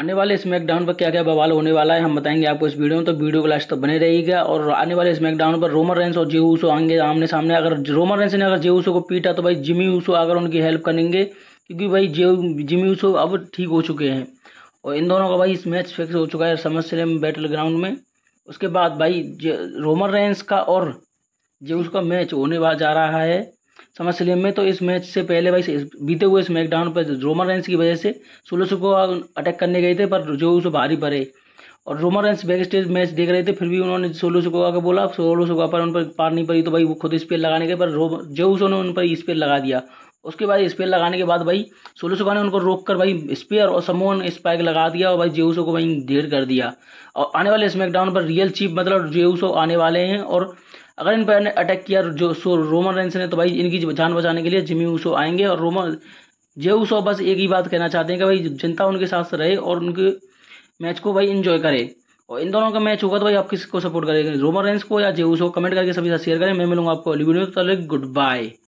आने वाले स्मैकडाउन पर क्या क्या बवाल होने वाला है हम बताएंगे आपको इस वीडियो में तो वीडियो क्लास तो बने रहेगा और आने वाले स्मैकडाउन पर रोमन रेंस और जेऊ ऊसो आएंगे आमने सामने अगर रोमन रेंस ने अगर जे ऊसो को पीटा तो भाई जिमी ऊसो आकर उनकी हेल्प करेंगे क्योंकि भाई जे जिमी ऊसो अब ठीक हो चुके हैं और इन दोनों का भाई इस मैच फिक्स हो चुका है समझ स्लैम बैटल ग्राउंड में उसके बाद भाई रोमन रेंस का और जे का मैच होने वाला जा रहा है समर स्लेम में तो इस मैच से पहले भाई बीते हुए स्मैकडाउन पर रोमन रेंस की वजह से सोलोसो को अटैक करने गए थे पर जो उसे भारी पड़े और Roman Reigns backstage match देख रहे थे फिर भी उन्होंने सोलो सुकोगा को बोला सोलो सुकोगा पर उन पर पार नहीं पड़ी तो भाई वो खुद स्पेल लगाने गए पर जो उसने उन पर स्पेल लगा दिया उसके बाद स्पेयर लगाने के बाद भाई सोलोसो ने उनको रोक कर भाई स्पेयर और समोन स्पाइक लगा दिया और भाई जेऊसो को भाई ढेर कर दिया और आने वाले स्मैकडाउन पर रियल चीफ मतलब जेऊसो आने वाले हैं और अगर इन पर अटैक किया जो सो रोमन रेंस ने तो भाई इनकी जान बचाने के लिए जिमी ऊसो आएंगे और रोमन जेऊसो बस एक ही बात कहना चाहते हैं कि भाई जनता उनके साथ रहे और उनके मैच को भाई इन्जॉय करे और इन दोनों का मैच होगा तो भाई आप किसको सपोर्ट करेंगे रोमन रेंस को या जेऊसो कमेंट करके सभी साथ शेयर करें मैं मिलूंगा आपको गुड बाय